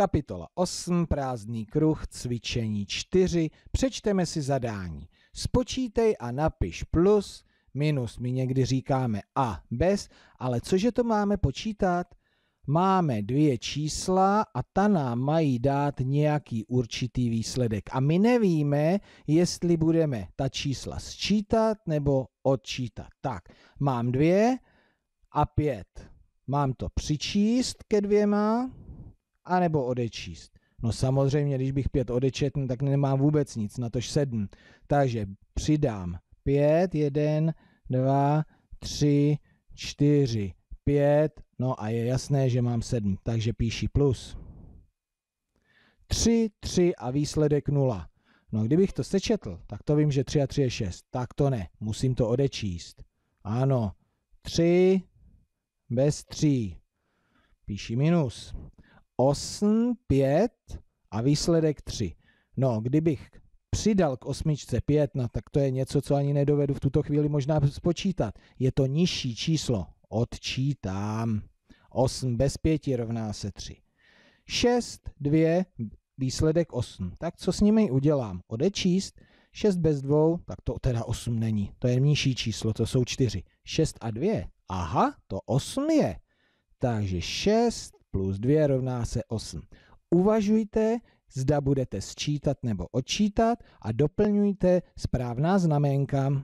Kapitola 8, prázdný kruh, cvičení 4, přečteme si zadání. Spočítej a napiš plus, minus, my někdy říkáme a bez, ale cože to máme počítat? Máme dvě čísla a ta nám mají dát nějaký určitý výsledek. A my nevíme, jestli budeme ta čísla sčítat nebo odčítat. Tak, mám dvě a pět. Mám to přičíst ke dvěma anebo odečíst. No samozřejmě, když bych pět odečetl, no tak nemám vůbec nic, na tož sedm. Takže přidám pět, jeden, dva, tři, čtyři, pět, no a je jasné, že mám sedm, takže píši plus. Tři, tři a výsledek nula. No kdybych to sečetl, tak to vím, že tři a tři je šest. Tak to ne, musím to odečíst. Ano, tři bez tří. Píši minus. 8, 5 a výsledek 3. No, kdybych přidal k osmičce 5, no, tak to je něco, co ani nedovedu v tuto chvíli možná spočítat. Je to nižší číslo. Odčítám. 8 bez 5 rovná se 3. 6, 2, výsledek 8. Tak co s nimi udělám? Odečíst 6 bez 2, tak to teda 8 není. To je nižší číslo, to jsou 4. 6 a 2. Aha, to 8 je. Takže 6 plus 2 rovná se 8. Uvažujte, zda budete sčítat nebo odčítat a doplňujte správná znamenka.